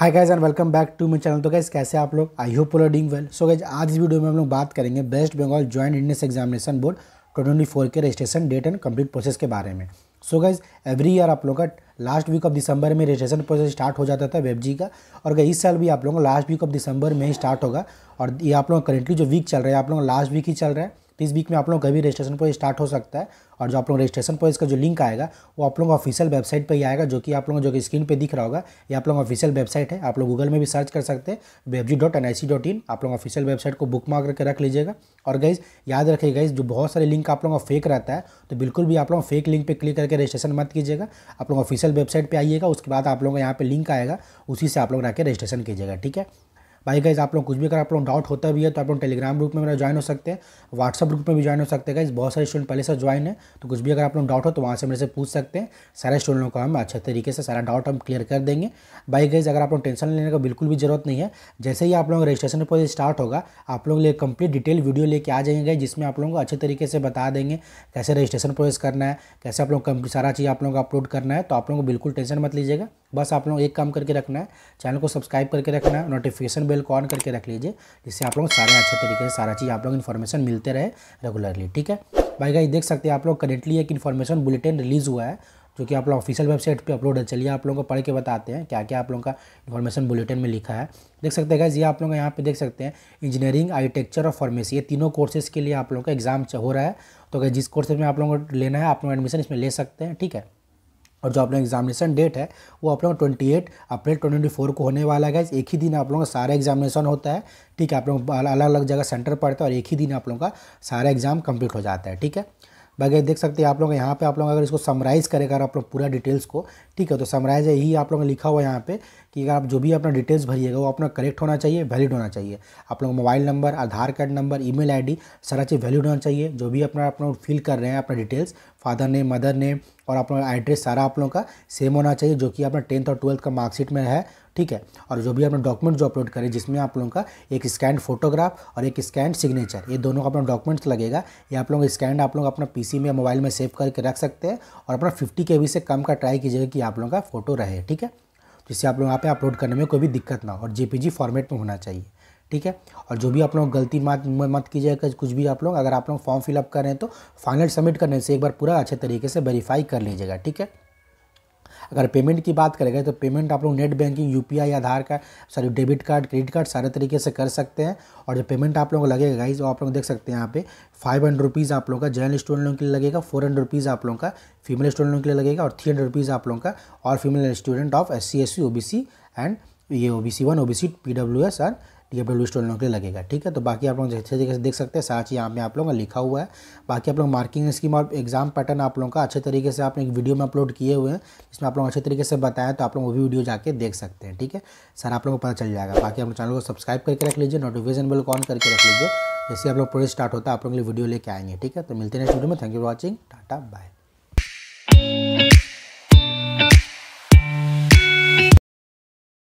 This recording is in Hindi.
hi guys and welcome back to my channel तो गाइज़ कैसे आप लोग आई होप पूरा डूइंग वेल सो गाइज आज इस वीडियो में हम लोग बात करेंगे West Bengal joint entrance examination board twenty four के registration date and complete process के बारे में सो गाइज एवरी ईयर आप लोग का लास्ट वीक ऑफ दिसंबर में रजिस्ट्रेशन प्रोसेस स्टार्ट हो जाता था वेब जी का और गई इस साल भी आप लोगों का लास्ट वीक ऑफ दिसंबर में ही स्टार्ट होगा और ये आप लोगों का करेंटली जो वीक चल रहा है आप लोगों का लास्ट वीक ही चल रहा है तो इस वीक में आप लोग कभी रजिस्ट्रेशन पर स्टार्ट हो सकता है और जो आप लोग रजिस्ट्रेशन पर इसका जो लिंक आएगा वो आप लोग ऑफिशियल वेबसाइट पर ही आएगा जो कि आप लोगों जो कि स्क्रीन पर दिख रहा होगा ये आप लोग ऑफिशियल वेबसाइट है आप लोग गूगल में भी सर्च कर सकते हैं web dot N I C dot in आप लोग ऑफिशियल वेबसाइट को बुक मार करके रख लीजिएगा और गाइज याद रखिए गाइज जो बहुत सारे लिंक आप लोगों का फेक रहता है तो बिल्कुल भी आप लोग फेक लिंक पर क्लिक करके रजिस्ट्रेशन मत कीजिएगा आप लोग ऑफिशियल वेबसाइट पर आइएगा उसके बाद आप लोगों का यहाँ पर लिंक आएगा उसी से आप लोग जाकर रजिस्ट्रेशन कीजिएगा ठीक है भाई गाइज आप लोग कुछ भी अगर आप लोग डाउट होता भी है तो आप लोग टेलीग्राम ग्रुप में मेरा ज्वाइन हो सकते हैं व्हाट्सअप ग्रुप में भी ज्वाइन हो सकते हैं गाइज बहुत सारे स्टूडेंट पहले से ज्वाइन है तो कुछ भी अगर आप लोग डाउट हो तो वहाँ से मेरे से पूछ सकते हैं सारे स्टूडेंटों को हम अच्छे तरीके से सारा डाउट हम क्लियर कर देंगे भाई गाइज अगर आप लोग टेंशन लेने का बिल्कुल भी जरूरत नहीं है जैसे ही आप का रजिस्ट्रेशन पर स्टार्ट होगा आप लोग लिए कंप्लीट डिटेल वीडियो लेके आ जाएंगे जिसमें आप लोगों को अच्छे तरीके से बता देंगे कैसे रजिस्ट्रेशन प्रोसेस करना है कैसे आप लोग सारा चीज़ आप लोगों को अपलोड करना है तो आप लोगों को बिल्कुल टेंशन मत लीजिएगा बस आप लोग एक काम करके रखना है चैनल को सब्सक्राइब करके रखना है नोटिफिकेशन बेल को ऑन करके रख लीजिए जिससे आप लोग सारे अच्छे तरीके से सारा चीज़ आप लोग इन्फॉर्मेशन मिलते रहे रेगुलरली ठीक है भाई भाई देख सकते हैं आप लोग करेंटली एक इन्फॉर्मेशन बुलेटिन रिलीज़ हुआ है जो कि आप लोग ऑफिशियल वेबसाइट पे अपलोड है चलिए आप लोगों को पढ़ के बताते हैं क्या क्या आप लोगों का इन्फॉर्मेशन बुलेटिन में लिखा है देख सकते हैं ये आप लोग यहाँ पे देख सकते हैं इंजीनियरिंग आर्किटेक्चर और फार्मेसी ये तीनों कोर्सेज के लिए आप लोगों का एग्जाम हो रहा है तो अगर जिस कोर्सेज में आप लोगों को लेना है आप लोग एडमिशन इसमें ले सकते हैं ठीक है और जो आप लोग एग्जामिनेशन डेट है वो आप लोग twenty eight April twenty four को होने वाला है एक ही दिन आप लोगों का सारा एग्जामिनेशन होता है ठीक है आप लोग अलग अलग जगह सेंटर पड़ता है और एक ही दिन आप लोगों का सारा एग्जाम कंप्लीट हो जाता है ठीक है बाकी देख सकते हैं आप लोग यहाँ पे आप लोग अगर इसको समराइज़ करेगा आप लोग पूरा डिटेल्स को ठीक है तो समराइज यही आप लोगों ने लिखा हुआ है यहाँ पे कि अगर आप जो भी अपना डिटेल्स भरिएगा वो अपना करेक्ट होना चाहिए वैलिड होना चाहिए आप लोग mobile number Aadhaar card number email सारा चीज़ वैलिड होना चाहिए जो भी अपना अपना फिल कर रहे हैं अपना details father name mother name और अपना एड्रेस सारा आप लोगों का सेम होना चाहिए जो कि अपना टेंथ और ट्वेल्थ का मार्कशीट में है ठीक है और जो भी अपना डॉक्यूमेंट जो अपलोड करें जिसमें आप लोगों का एक स्कैंड फोटोग्राफ और एक स्कैंड सिग्नेचर ये दोनों का अपना डॉक्यूमेंट्स लगेगा ये आप लोगों का स्कैंड आप लोग अपना पीसी में मोबाइल में सेव करके रख सकते हैं और अपना फिफ्टी के से कम का ट्राई कीजिएगा कि आप लोगों का फोटो रहे ठीक है जिससे आप लोग यहाँ पे अपलोड करने में कोई भी दिक्कत ना हो और जे फॉर्मेट में होना चाहिए ठीक है और जो भी आप लोग गलती मत मत कीजिएगा कुछ भी आप लोग अगर आप लोग फॉर्म फिलअप कर रहे हैं तो फाइनल सबमिट करने से एक बार पूरा अच्छे तरीके से वेरीफाई कर लीजिएगा ठीक है अगर पेमेंट की बात करेंगे तो पेमेंट आप लोग नेट बैंकिंग यू Aadhaar card sorry debit card credit card सारे तरीके से कर सकते हैं और जो पेमेंट आप लोगों को लगेगा गाइज वो आप लोग देख सकते हैं यहाँ पे फाइव हंड्रेड रुपीज़ आप लोगों का जनरल स्टूडेंट लोगों के लिए लगेगा फोर हंड्रेड रुपीज़ आप लोगों का फीमेल स्टूडेंट लोगों के लिए लगेगा और थ्री हंड्रेड रुपीज़ आप लोगों का और female student of S C S C O B C and ये O B C one O B C P W S and T W स्टोर नौकरी के लिए लगेगा ठीक है तो बाकी आप लोग अच्छे तरीके से देख सकते हैं चीज़ यहाँ पे आप लोगों का लिखा हुआ है बाकी आप लोग मार्किंग स्कीम और एग्जाम पैटर्न आप लोगों का अच्छे तरीके से आपने एक वीडियो में अपलोड किए हुए हैं इसमें आप लोग अच्छे तरीके से बताएं तो आप लोग वो भी वीडियो जाके देख सकते हैं ठीक है सर आप लोगों को पता चल जाएगा बाकी आप चैनल को सब्सक्राइब करके रख लीजिए नोटिफिकेशन बिल ऑन करके रख लीजिए जैसे आप लोग प्रोजेक्ट स्टार्ट होता है आप लोग वीडियो लेके आएंगे ठीक है तो मिलते हैं नेक्स्ट वीडियो में thank you for watching tata bye